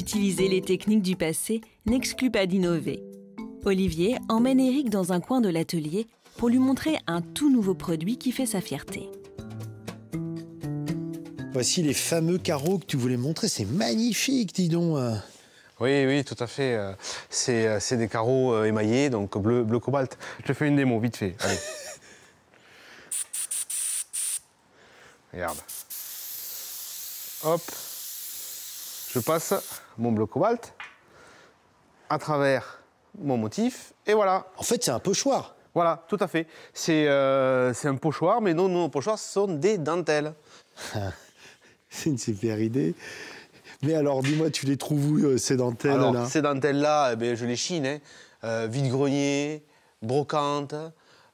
Utiliser les techniques du passé n'exclut pas d'innover. Olivier emmène Eric dans un coin de l'atelier pour lui montrer un tout nouveau produit qui fait sa fierté. Voici les fameux carreaux que tu voulais montrer, c'est magnifique, dis donc hein. oui, oui, tout à fait. Euh, euh, c'est des carreaux euh, émaillés, donc bleu, cobalt. Je te fais une démo, vite fait. Regarde. Hop je passe mon bloc cobalt à travers mon motif, et voilà. En fait, c'est un pochoir. Voilà, tout à fait. C'est euh, un pochoir, mais non, nos pochoirs sont des dentelles. c'est une super idée. Mais alors, dis-moi, tu les trouves où, euh, ces dentelles-là Ces dentelles-là, eh ben, je les chine. Hein. Euh, vide-grenier, brocante,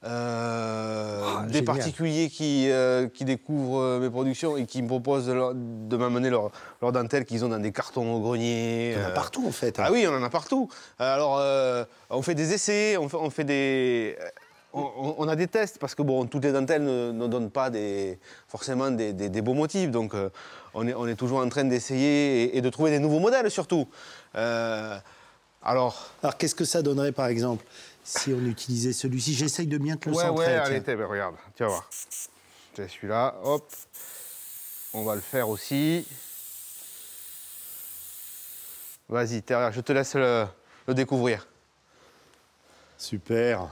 euh, ah, des particuliers qui, euh, qui découvrent euh, mes productions et qui me proposent de, m'amener leurs leur dentelles qu'ils ont dans des cartons au grenier. On hein. ah en a partout en fait. Ah oui, on en a partout. Alors, on fait des essais, on fait, des. On, a des tests parce que bon, toutes les dentelles ne, donnent pas des, forcément des, beaux motifs. Donc, on est, on, est, toujours en train d'essayer et, et, de trouver des nouveaux modèles surtout. Alors, qu'est-ce que ça donnerait, par exemple, si on utilisait celui-ci J'essaye de bien te le ouais, centrer. Ouais, allez, regarde, vas voir. celui-là, hop. On va le faire aussi. Vas-y, je te laisse le découvrir. Super.